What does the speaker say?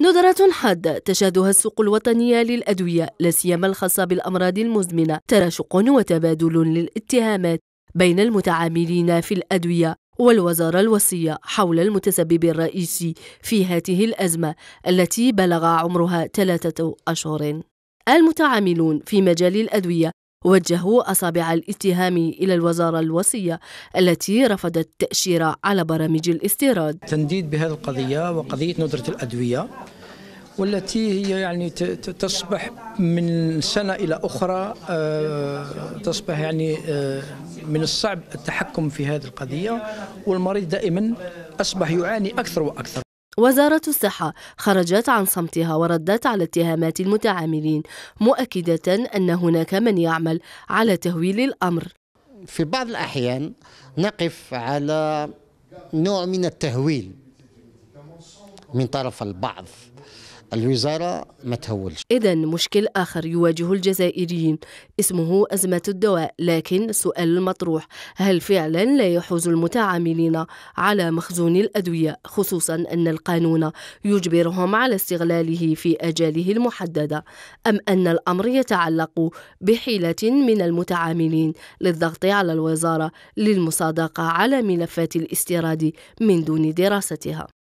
ندرة حادة تشهدها السوق الوطنية للأدوية لا سيما الخاصة بالأمراض المزمنة تراشق وتبادل للاتهامات بين المتعاملين في الأدوية والوزارة الوصية حول المتسبب الرئيسي في هذه الأزمة التي بلغ عمرها ثلاثة أشهر المتعاملون في مجال الأدوية وجهوا أصابع الاتهام إلى الوزارة الوصية التي رفضت التأشيرة على برامج الاستيراد تنديد بهذه القضية وقضية ندرة الأدوية والتي هي يعني تصبح من سنة إلى أخرى آه، تصبح يعني آه، من الصعب التحكم في هذه القضية والمريض دائما أصبح يعاني أكثر وأكثر وزارة الصحة خرجت عن صمتها وردت على اتهامات المتعاملين مؤكدة أن هناك من يعمل على تهويل الأمر في بعض الأحيان نقف على نوع من التهويل من طرف البعض الوزارة ما تهولش إذا مشكل آخر يواجه الجزائريين اسمه أزمة الدواء لكن السؤال المطروح هل فعلا لا يحوز المتعاملين على مخزون الأدوية خصوصا أن القانون يجبرهم على استغلاله في أجاله المحددة أم أن الأمر يتعلق بحيلة من المتعاملين للضغط على الوزارة للمصادقة على ملفات الاستيراد من دون دراستها